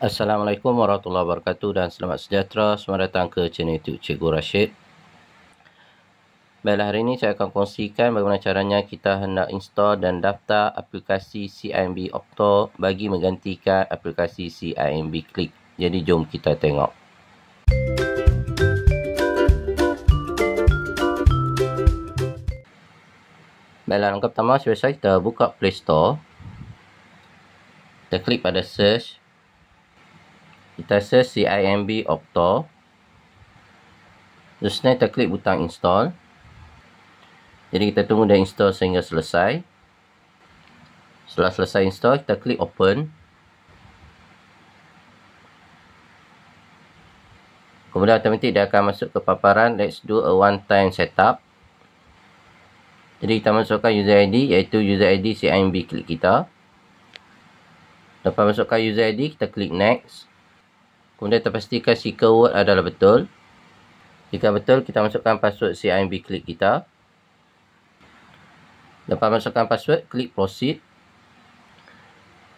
Assalamualaikum warahmatullahi wabarakatuh dan selamat sejahtera. Selamat datang ke channel YouTube Cikgu Rashid. Baiklah, hari ini saya akan kongsikan bagaimana caranya kita hendak install dan daftar aplikasi CIMB Opto bagi menggantikan aplikasi CIMB Click. Jadi, jom kita tengok. Baiklah, langkah pertama, sebesar kita buka Play Store. Kita klik pada Search. Kita search CIMB Opto. Terus ni kita klik butang install. Jadi kita tunggu dia install sehingga selesai. Setelah selesai install, kita klik open. Kemudian automatik dia akan masuk ke paparan let's do a one time setup. Jadi kita masukkan user ID iaitu user ID CIMB klik kita. Lepas masukkan user ID, kita klik next. Kemudian terpastikan si keyword adalah betul. Jika betul, kita masukkan password CIMB klik kita. Lepas masukkan password, klik proceed.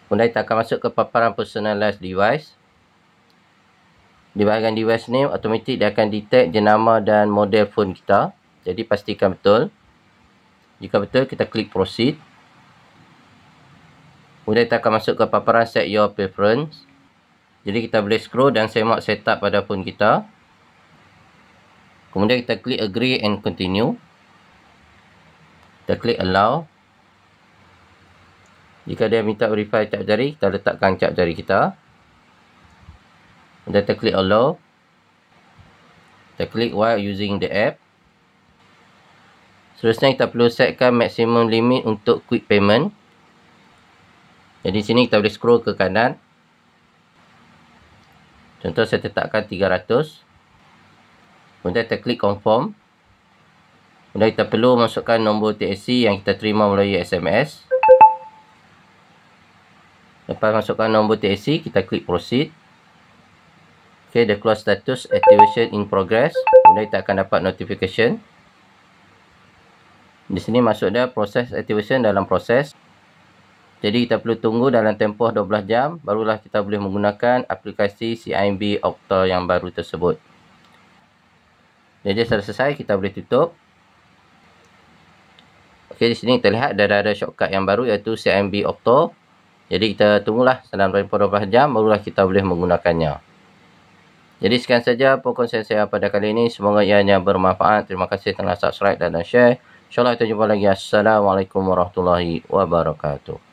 Kemudian kita akan masuk ke paparan personalized device. Di bahagian device name, automatik dia akan detect jenama dan model phone kita. Jadi pastikan betul. Jika betul, kita klik proceed. Kemudian kita akan masuk ke paparan set your preference. Jadi kita boleh scroll dan semak setup pada phone kita. Kemudian kita klik agree and continue. Kita klik allow. Jika dia minta verify cap jari, kita letakkan cap jari kita. Kemudian kita klik allow. Kita klik while using the app. Seterusnya kita perlu setkan maximum limit untuk quick payment. Jadi sini kita boleh scroll ke kanan. Contoh saya tetapkan 300. Kemudian kita klik confirm. Kemudian kita perlu masukkan nombor TSC yang kita terima melalui SMS. Lepas masukkan nombor TSC, kita klik proceed. Okay, the close status activation in progress. Kemudian kita akan dapat notification. Di sini masuk proses activation dalam proses. Jadi kita perlu tunggu dalam tempoh 12 jam barulah kita boleh menggunakan aplikasi CIMB Octo yang baru tersebut. Jadi sudah selesai kita boleh tutup. Okey di sini kita lihat dah ada, ada shortcut yang baru iaitu CIMB Octo. Jadi kita tunggulah dalam tempoh 12 jam barulah kita boleh menggunakannya. Jadi sekian saja pokok saya pada kali ini. Semoga ia hanya bermanfaat. Terima kasih telah subscribe dan share. InsyaAllah kita jumpa lagi. Assalamualaikum warahmatullahi wabarakatuh.